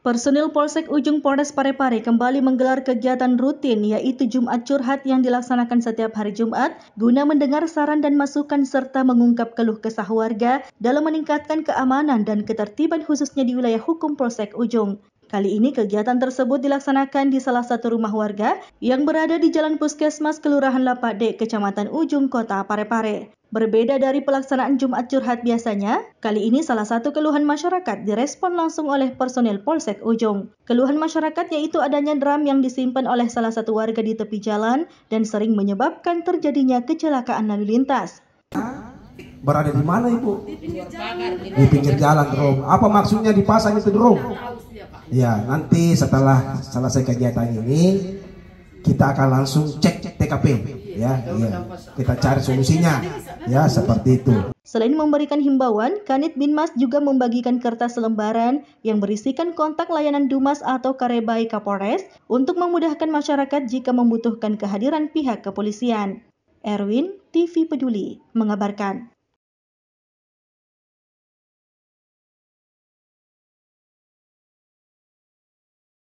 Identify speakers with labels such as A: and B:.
A: Personil Polsek Ujung Polres Parepare kembali menggelar kegiatan rutin yaitu Jumat Curhat yang dilaksanakan setiap hari Jumat guna mendengar saran dan masukan serta mengungkap keluh kesah warga dalam meningkatkan keamanan dan ketertiban khususnya di wilayah hukum Polsek Ujung. Kali ini kegiatan tersebut dilaksanakan di salah satu rumah warga yang berada di Jalan Puskesmas Kelurahan Lapade, Kecamatan Ujung Kota Parepare. Berbeda dari pelaksanaan Jumat Curhat biasanya, kali ini salah satu keluhan masyarakat direspon langsung oleh personel Polsek Ujung. Keluhan masyarakat yaitu adanya drum yang disimpan oleh salah satu warga di tepi jalan dan sering menyebabkan terjadinya kecelakaan lalu lintas.
B: Berada di mana ibu?
A: Di pinggir jalan,
B: drum. Apa maksudnya dipasang itu drum? Ya, nanti setelah selesai kegiatan ini kita akan langsung cek TKP ya, ya. Kita cari solusinya ya seperti itu.
A: Selain memberikan himbauan, Kanit Binmas juga membagikan kertas lembaran yang berisikan kontak layanan Dumas atau Karebai Kapolres untuk memudahkan masyarakat jika membutuhkan kehadiran pihak kepolisian. Erwin, TV Peduli, mengabarkan.